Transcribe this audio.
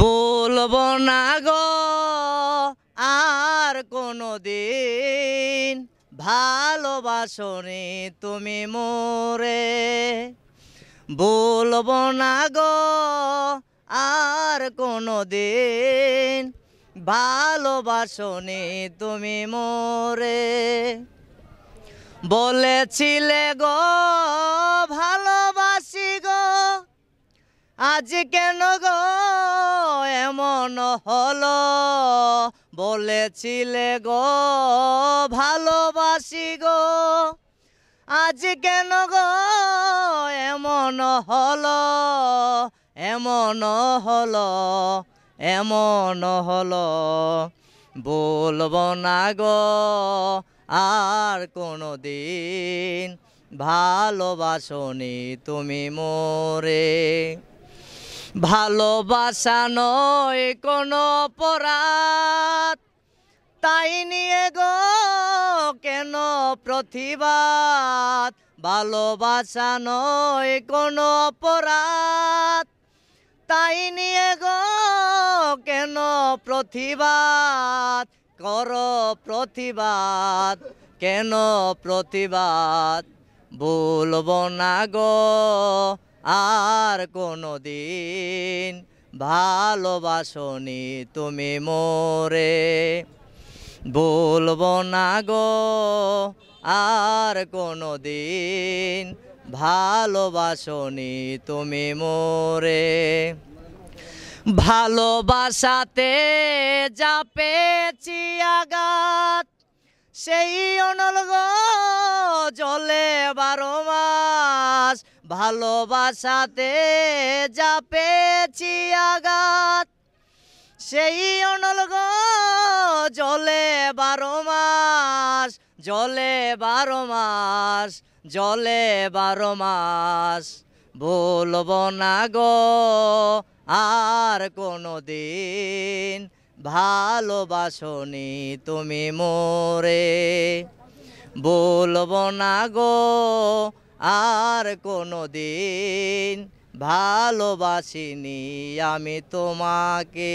বলব না গো আর কোনো দিন ভালোবাসনে তুমি মোরে বলব না গো আর কোনো দিন ভালোবাসনে তুমি মোরে বলেছিলে গো ভালোবাসি গো আজ কেন গো কেমন হলো বলেছিলে গো ভালোবাসি গো আজ কেন গো এমন হলো এমন হলো এমন হলো বলব না গো আর কোনো দিন ভালোবাসনি তুমি মোরে ভালোবাসা নয় কোনো অপরাধ তাই নিয়ে গো কেন প্রতিবাদ ভালোবাসা নয় কোনো অপরাধ তাই নিয়ে গো কেন প্রতিবাদ কর প্রতিবাদ কেন প্রতিবাদ বলব না গো আর কোনো দিন ভালোবাসনি তুমি মোরে বলবো না গো আর কোনো দিন ভালোবাসনি তুমি মোরে ভালোবাসাতে যা পেয়েছি আগাত সেই অনলগ জলে বারোমা ভালোবাসাতে যা পেয়েছি আঘাত সেই অনল জলে বারো মাস জলে বারো মাস জলে বারো মাস বলব না গো আর কোনো দিন ভালোবাসনি তুমি মোরে বলব না গো আর কোনো দিন ভালোবাসিনি আমি তোমাকে